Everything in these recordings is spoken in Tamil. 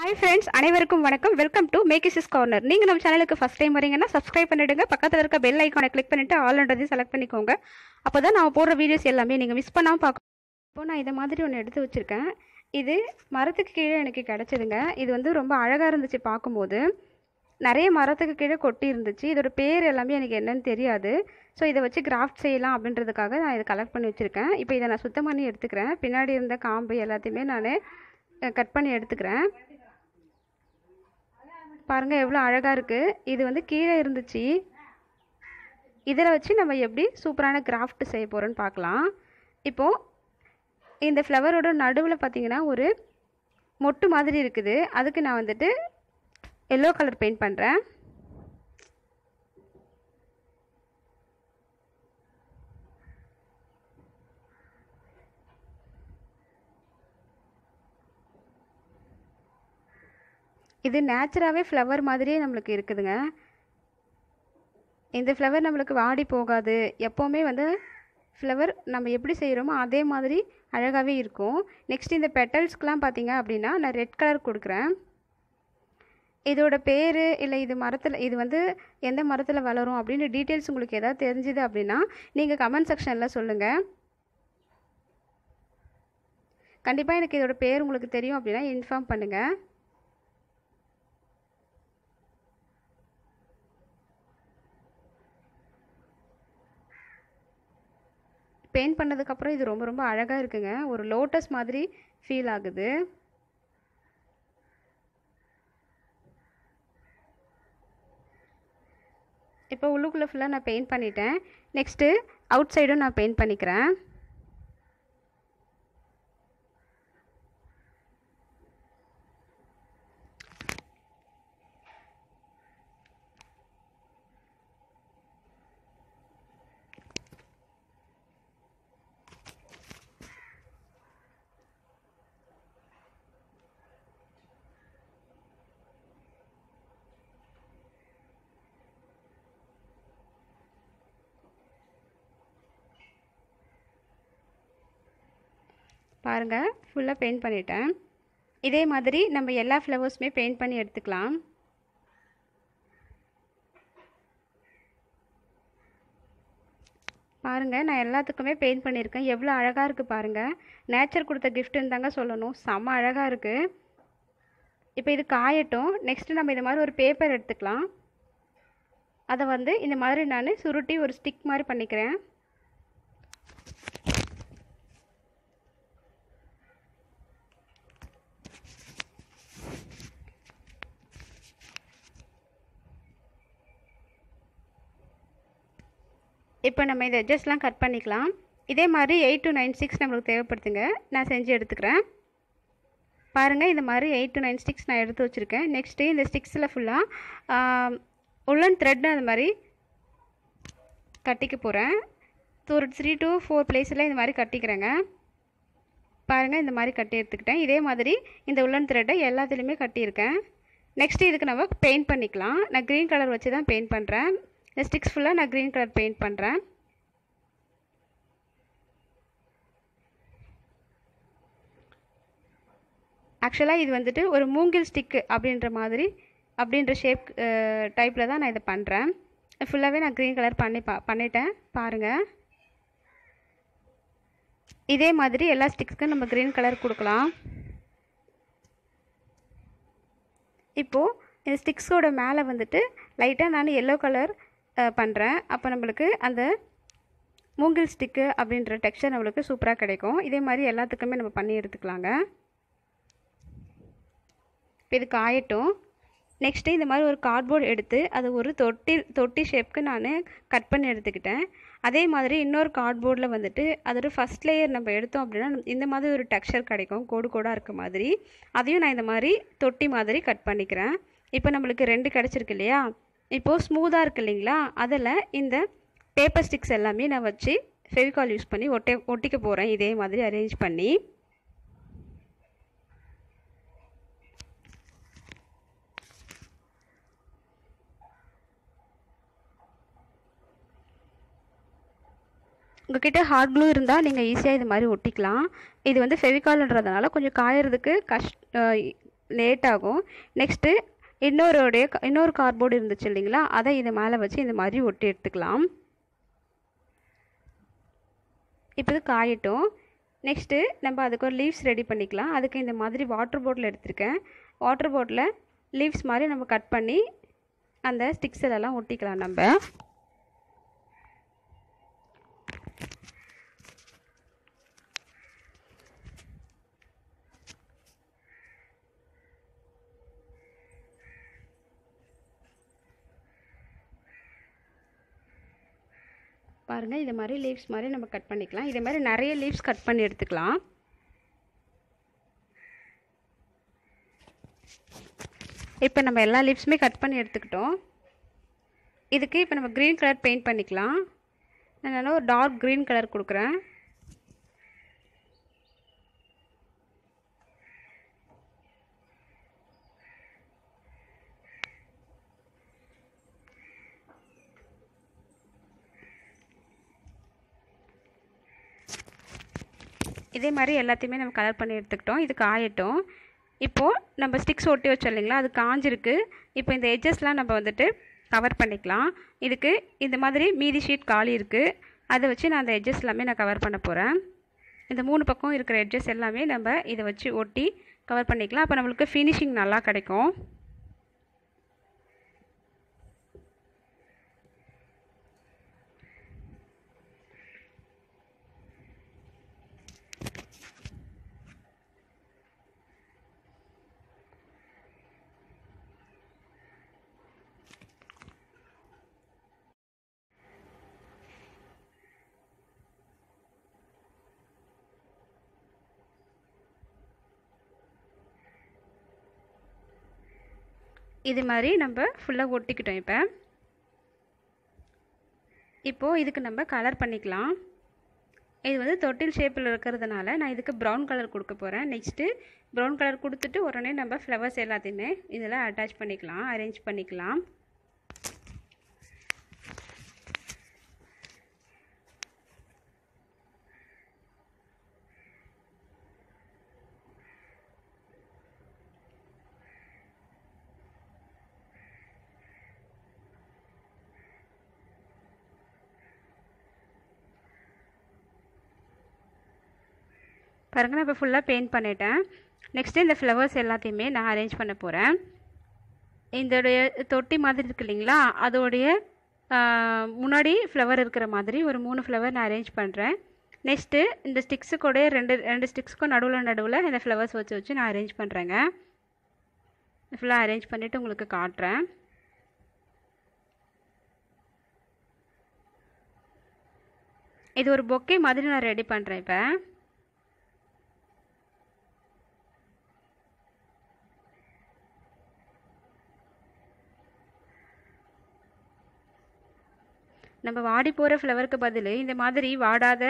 ஹாய் ஃப்ரெண்ட்ஸ் அனைவருக்கும் வணக்கம் வெல்கம் டு இஸ் கார்னர் நீங்கள் நம்ம சேனலுக்கு ஃபஸ்ட் டைம் வரீங்கன்னா சப்ஸ்கிரைப் பண்ணிவிடுங்க பக்கத்தில் இருக்க பெல் ஐக்கானை கிளிக் பண்ணிட்டு ஆல்ன்றதையும் செலக்ட் பண்ணிக்கோங்க அப்போ தான் நான் போடுற வீடியோஸ் எல்லாமே நீங்கள் மிஸ் பண்ணாமல் பார்க்கணும் இப்போ நான் இதை மாதிரி ஒன்று எடுத்து வச்சுருக்கேன் இது மரத்துக்கு கீழே எனக்கு கிடச்சிதுங்க இது வந்து ரொம்ப அழகாக இருந்துச்சு பார்க்கும்போது நிறைய மரத்துக்கு கீழே கொட்டி இருந்துச்சு இதோட பேர் எல்லாமே எனக்கு என்னென்னு தெரியாது ஸோ இதை வச்சு கிராஃப்ட் செய்யலாம் அப்படின்றதுக்காக நான் இதை கலெக்ட் பண்ணி வச்சுருக்கேன் இப்போ இதை நான் சுத்தம் பண்ணி எடுத்துக்கிறேன் பின்னாடி இருந்த காம்பு எல்லாத்தையுமே நான் கட் பண்ணி எடுத்துக்கிறேன் பாருங்கள் எவ்வளோ அழகாக இருக்குது இது வந்து கீழே இருந்துச்சு இதில் வச்சு நம்ம எப்படி சூப்பரான கிராஃப்ட் செய்ய போகிறோன்னு பார்க்கலாம் இப்போது இந்த ஃப்ளவரோட நடுவில் பார்த்திங்கன்னா ஒரு மொட்டு மாதிரி இருக்குது அதுக்கு நான் வந்துட்டு எல்லோ கலர் பெயிண்ட் பண்ணுறேன் இது நேச்சராகவே ஃப்ளவர் மாதிரியே நம்மளுக்கு இருக்குதுங்க இந்த ஃப்ளவர் நம்மளுக்கு வாடி போகாது எப்போவுமே வந்து ஃப்ளவர் நம்ம எப்படி செய்கிறோமோ அதே மாதிரி அழகாகவே இருக்கும் நெக்ஸ்ட் இந்த பெட்டல்ஸ்க்கெலாம் பார்த்தீங்க அப்படின்னா நான் ரெட் கலர் கொடுக்குறேன் இதோட பேர் இல்லை இது மரத்தில் இது வந்து எந்த மரத்தில் வளரும் அப்படின்னு டீட்டெயில்ஸ் உங்களுக்கு எதாவது தெரிஞ்சுது அப்படின்னா நீங்கள் கமெண்ட் செக்ஷனில் சொல்லுங்கள் கண்டிப்பாக எனக்கு இதோட பேர் உங்களுக்கு தெரியும் அப்படின்னா இன்ஃபார்ம் பண்ணுங்கள் பெயிண்ட் பண்ணதுக்கப்புறம் இது ரொம்ப ரொம்ப அழகாக இருக்குங்க ஒரு லோட்டஸ் மாதிரி ஃபீல் ஆகுது இப்போ உள்ளுக்குள்ளே ஃபுல்லாக நான் பெயிண்ட் பண்ணிட்டேன் நெக்ஸ்ட்டு அவுட் சைடும் நான் பெயிண்ட் பண்ணிக்கிறேன் பாருங்கள் ஃபுல்லாக பெயிண்ட் பண்ணிட்டேன் இதே மாதிரி நம்ம எல்லா ஃப்ளவர்ஸுமே பெயிண்ட் பண்ணி எடுத்துக்கலாம் பாருங்கள் நான் எல்லாத்துக்குமே பெயிண்ட் பண்ணியிருக்கேன் எவ்வளோ அழகாக இருக்குது பாருங்கள் நேச்சர் கொடுத்த கிஃப்ட்டுன்னு தாங்க சொல்லணும் செம்ம அழகாக இருக்குது இப்போ இது காயட்டும் நெக்ஸ்ட்டு நம்ம இது மாதிரி ஒரு பேப்பர் எடுத்துக்கலாம் அதை வந்து இந்த மாதிரி நான் சுருட்டி ஒரு ஸ்டிக் மாதிரி பண்ணிக்கிறேன் இப்போ நம்ம இதை அட்ஜஸ்ட்லாம் கட் பண்ணிக்கலாம் இதே மாதிரி எயிட் டு நைன் ஸ்டிக்ஸ் நம்மளுக்கு தேவைப்படுத்துங்க நான் செஞ்சு எடுத்துக்கிறேன் பாருங்கள் இந்த மாதிரி எயிட் டு நைன் ஸ்டிக்ஸ் நான் எடுத்து வச்சுருக்கேன் நெக்ஸ்ட்டு இந்த ஸ்டிக்ஸில் ஃபுல்லாக உள்ளன் த்ரெட் அது மாதிரி கட்டிக்க போகிறேன் ஒரு த்ரீ டு ஃபோர் பிளேஸில் இந்த மாதிரி கட்டிக்கிறேங்க பாருங்கள் இந்த மாதிரி கட்டி எடுத்துக்கிட்டேன் இதே மாதிரி இந்த உள்ளன் த்ரெட்டை எல்லாத்துலேயுமே கட்டியிருக்கேன் நெக்ஸ்ட்டு இதுக்கு நம்ம பெயிண்ட் பண்ணிக்கலாம் நான் க்ரீன் கலர் வச்சு தான் பெயிண்ட் பண்ணுறேன் இந்த ஸ்டிக்ஸ் ஃபுல்லாக நான் க்ரீன் கலர் பெயிண்ட் பண்ணுறேன் ஆக்சுவலாக இது வந்துட்டு ஒரு மூங்கில் ஸ்டிக்கு அப்படின்ற மாதிரி அப்படின்ற ஷேப் டைப்பில் தான் நான் இதை பண்ணுறேன் ஃபுல்லாகவே நான் க்ரீன் கலர் பண்ணி பா பண்ணிட்டேன் பாருங்கள் இதே மாதிரி எல்லா ஸ்டிக்ஸ்க்கும் நம்ம க்ரீன் கலர் கொடுக்கலாம் இப்போது இந்த ஸ்டிக்ஸோட மேலே வந்துட்டு லைட்டாக நான் எல்லோ கலர் பண்ணுறேன் அப்போ நம்மளுக்கு அந்த மூங்கில் ஸ்டிக்கு அப்படின்ற டெக்ஸ்டர் நம்மளுக்கு சூப்பராக கிடைக்கும் இதே மாதிரி எல்லாத்துக்குமே நம்ம பண்ணி எடுத்துக்கலாங்க இப்போ இதுக்கு ஆயட்டும் நெக்ஸ்ட்டு இந்த மாதிரி ஒரு கார்ட்போர்டு எடுத்து அது ஒரு தொட்டி தொட்டி ஷேப்க்கு நான் கட் பண்ணி எடுத்துக்கிட்டேன் அதே மாதிரி இன்னொரு கார்ட்போர்டில் வந்துட்டு அதோட ஃபஸ்ட் லேயர் நம்ம எடுத்தோம் அப்படின்னா இந்த மாதிரி ஒரு டெக்ஸ்சர் கிடைக்கும் கோடு கோடாக இருக்க மாதிரி அதையும் நான் இந்த மாதிரி தொட்டி மாதிரி கட் பண்ணிக்கிறேன் இப்போ நம்மளுக்கு ரெண்டு கிடச்சிருக்கு இல்லையா இப்போது ஸ்மூத்தாக இருக்குது இல்லைங்களா அதில் இந்த பேப்பர் ஸ்டிக்ஸ் எல்லாமே நான் வச்சு ஃபெவிகால் யூஸ் பண்ணி ஒட்டி ஒட்டிக்க போகிறேன் இதே மாதிரி அரேஞ்ச் பண்ணி உங்ககிட்ட ஹார்ட் க்ளூ இருந்தால் நீங்கள் ஈஸியாக இது மாதிரி ஒட்டிக்கலாம் இது வந்து ஃபெவிகால்ன்றதுனால கொஞ்சம் காயறதுக்கு கஷ் லேட் ஆகும் நெக்ஸ்ட்டு இன்னொருடைய இன்னொரு கார்போர்டு இருந்துச்சு இல்லைங்களா அதை இது மேலே வச்சு இந்த மாதிரி ஒட்டி எடுத்துக்கலாம் இப்போ இது காயட்டும் நெக்ஸ்ட்டு நம்ம அதுக்கு ஒரு லீவ்ஸ் ரெடி பண்ணிக்கலாம் அதுக்கு இந்த மாதிரி வாட்டர் பாட்டில் எடுத்திருக்கேன் வாட்டர் பாட்டிலில் லீவ்ஸ் மாதிரி நம்ம கட் பண்ணி அந்த ஸ்டிக்ஸிலலாம் ஒட்டிக்கலாம் நம்ம பாருங்கள் இது மாதிரி லீவ்ஸ் மாதிரி நம்ம கட் பண்ணிக்கலாம் இதே மாதிரி நிறைய லீவ்ஸ் கட் பண்ணி எடுத்துக்கலாம் இப்போ நம்ம எல்லா லீவ்ஸுமே கட் பண்ணி எடுத்துக்கிட்டோம் இதுக்கு இப்போ நம்ம க்ரீன் கலர் பெயிண்ட் பண்ணிக்கலாம் நான் ஒரு டார்க் க்ரீன் கலர் கொடுக்குறேன் இதே மாதிரி எல்லாத்தையுமே நம்ம கலர் பண்ணி எடுத்துக்கிட்டோம் இதுக்கு காயட்டும் இப்போது நம்ம ஸ்டிக்ஸ் ஒட்டி வச்சோம் இல்லைங்களா அது காஞ்சிருக்கு இப்போ இந்த எட்ஜஸ்லாம் நம்ம வந்துட்டு கவர் பண்ணிக்கலாம் இதுக்கு இந்த மாதிரி மீதி ஷீட் காலி இருக்குது அதை வச்சு நான் அந்த எட்ஜஸ் எல்லாமே நான் கவர் பண்ண போகிறேன் இந்த மூணு பக்கம் இருக்கிற எட்ஜஸ் எல்லாமே நம்ம இதை வச்சு ஒட்டி கவர் பண்ணிக்கலாம் அப்போ நம்மளுக்கு ஃபினிஷிங் நல்லா கிடைக்கும் இது மாதிரி நம்ம ஃபுல்லாக ஒட்டிக்கிட்டோம் இப்போ இப்போது இதுக்கு நம்ம கலர் பண்ணிக்கலாம் இது வந்து தொட்டில் ஷேப்பில் இருக்கிறதுனால நான் இதுக்கு ப்ரௌன் கலர் கொடுக்க போகிறேன் நெக்ஸ்ட்டு ப்ரௌன் கலர் கொடுத்துட்டு உடனே நம்ம ஃப்ளவர்ஸ் எல்லாத்தையுமே இதில் அட்டாச் பண்ணிக்கலாம் அரேஞ்ச் பண்ணிக்கலாம் பாருங்கள் நான் இப்போ ஃபுல்லாக பெயிண்ட் பண்ணிட்டேன் நெக்ஸ்ட்டு இந்த ஃப்ளவர்ஸ் எல்லாத்தையுமே நான் அரேஞ்ச் பண்ண போகிறேன் இதோடைய தொட்டி மாதிரி இருக்கு இல்லைங்களா அதோடைய முன்னாடி ஃப்ளவர் இருக்கிற மாதிரி ஒரு மூணு ஃப்ளவர் நான் அரேஞ்ச் பண்ணுறேன் நெக்ஸ்ட்டு இந்த ஸ்டிக்ஸு கூட ரெண்டு ரெண்டு ஸ்டிக்ஸுக்கும் நடுவில் நடுவில் இந்த ஃப்ளவர்ஸ் வச்சு வச்சு நான் அரேஞ்ச் பண்ணுறேங்க ஃபுல்லாக அரேஞ்ச் பண்ணிவிட்டு உங்களுக்கு காட்டுறேன் இது ஒரு பொக்கே மாதிரி நான் ரெடி பண்ணுறேன் இப்போ நம்ம வாடி போகிற ஃப்ளவருக்கு பதில் இந்த மாதிரி வாடாத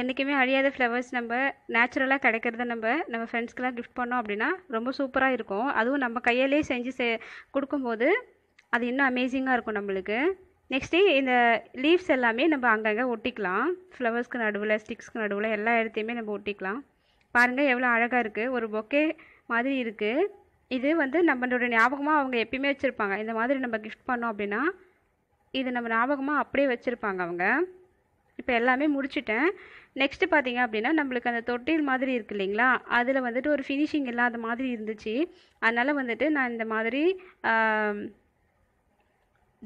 என்றைக்குமே அழியாத ஃப்ளவர்ஸ் நம்ம நேச்சுரலாக கிடைக்கிறத நம்ம நம்ம ஃப்ரெண்ட்ஸ்க்கெலாம் கிஃப்ட் பண்ணோம் அப்படின்னா ரொம்ப சூப்பராக இருக்கும் அதுவும் நம்ம கையிலே செஞ்சு சே கொடுக்கும்போது அது இன்னும் அமேசிங்காக இருக்கும் நம்மளுக்கு நெக்ஸ்ட்டு இந்த லீவ்ஸ் எல்லாமே நம்ம அங்கங்கே ஒட்டிக்கலாம் ஃப்ளவர்ஸ்க்கு நடுவில் ஸ்டிக்ஸ்க்கு நடுவில் எல்லா இடத்தையுமே நம்ம ஒட்டிக்கலாம் பாருங்கள் எவ்வளோ அழகாக இருக்குது ஒரு பொக்கே மாதிரி இருக்குது இது வந்து நம்மளோட ஞாபகமாக அவங்க எப்பயுமே வச்சுருப்பாங்க இந்த மாதிரி நம்ம கிஃப்ட் பண்ணோம் அப்படின்னா இது நம்ம ஞாபகமாக அப்படியே வச்சுருப்பாங்க அவங்க இப்போ எல்லாமே முடிச்சுட்டேன் நெக்ஸ்ட்டு பார்த்தீங்க அப்படின்னா நம்மளுக்கு அந்த தொட்டில் மாதிரி இருக்கு இல்லைங்களா அதில் வந்துட்டு ஒரு ஃபினிஷிங் இல்லாத மாதிரி இருந்துச்சு அதனால் வந்துட்டு நான் இந்த மாதிரி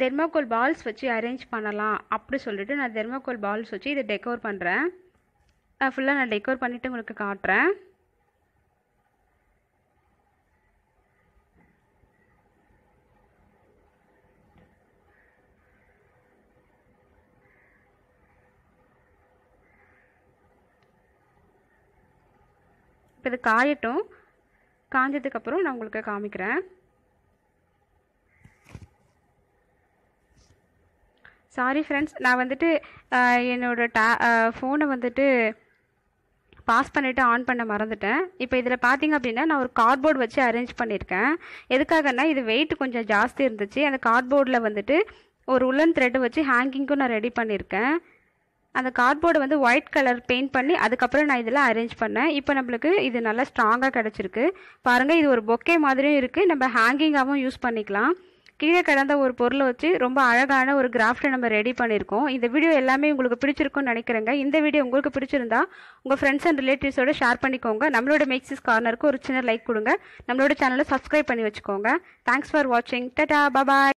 தெர்மாக்கோல் பால்ஸ் வச்சு அரேஞ்ச் பண்ணலாம் அப்படி சொல்லிட்டு நான் தெர்மாக்கோல் பால்ஸ் வச்சு இதை டெக்கோர் பண்ணுறேன் ஃபுல்லாக நான் டெக்கோர் பண்ணிவிட்டு உங்களுக்கு காட்டுறேன் இப்போ இது காயட்டும் காஞ்சதுக்கப்புறம் நான் உங்களுக்கு காமிக்கிறேன் சாரி ஃப்ரெண்ட்ஸ் நான் வந்துட்டு என்னோடய டே ஃபோனை வந்துட்டு பாஸ் பண்ணிவிட்டு ஆன் பண்ண மறந்துட்டேன் இப்போ இதில் பார்த்தீங்க அப்படின்னா நான் ஒரு கார்ட்போர்ட் வச்சு அரேஞ்ச் பண்ணியிருக்கேன் எதுக்காகன்னா இது வெயிட் கொஞ்சம் ஜாஸ்தி இருந்துச்சு அந்த கார்ட்போர்டில் வந்துட்டு ஒரு உள்ளன் த்ரெட்டு வச்சு ஹேங்கிங்க்கும் நான் ரெடி பண்ணியிருக்கேன் அந்த கார்ட்போர்டை வந்து ஒயிட் கலர் பெயிண்ட் பண்ணி அதுக்கப்புறம் நான் இதில் அரேஞ்ச் பண்ணேன் இப்போ நம்மளுக்கு இது நல்லா ஸ்ட்ராங்காக கிடச்சிருக்கு பாருங்கள் இது ஒரு பொக்கே மாதிரியும் இருக்குது நம்ம ஹேங்கிங்காகவும் யூஸ் பண்ணிக்கலாம் கீழே கடந்த ஒரு பொருளை வச்சு ரொம்ப அழகான ஒரு கிராஃப்டை நம்ம ரெடி பண்ணியிருக்கோம் இந்த வீடியோ எல்லாமே உங்களுக்கு பிடிச்சிருக்கும்னு நினைக்கிறேங்க இந்த வீடியோ உங்களுக்கு பிடிச்சிருந்தா உங்கள் ஃப்ரெண்ட்ஸ் அண்ட் ரிலேட்டிவ்ஸோட ஷேர் பண்ணிக்கோங்க நம்மளோட மேக்ஸிஸ் கார்னருக்கு ஒரு சின்ன லைக் கொடுங்க நம்மளோட சேனலை சப்ஸ்கிரைப் பண்ணி வச்சுக்கோங்க தேங்க்ஸ் ஃபார் வாட்சிங் டட்டா பபாய்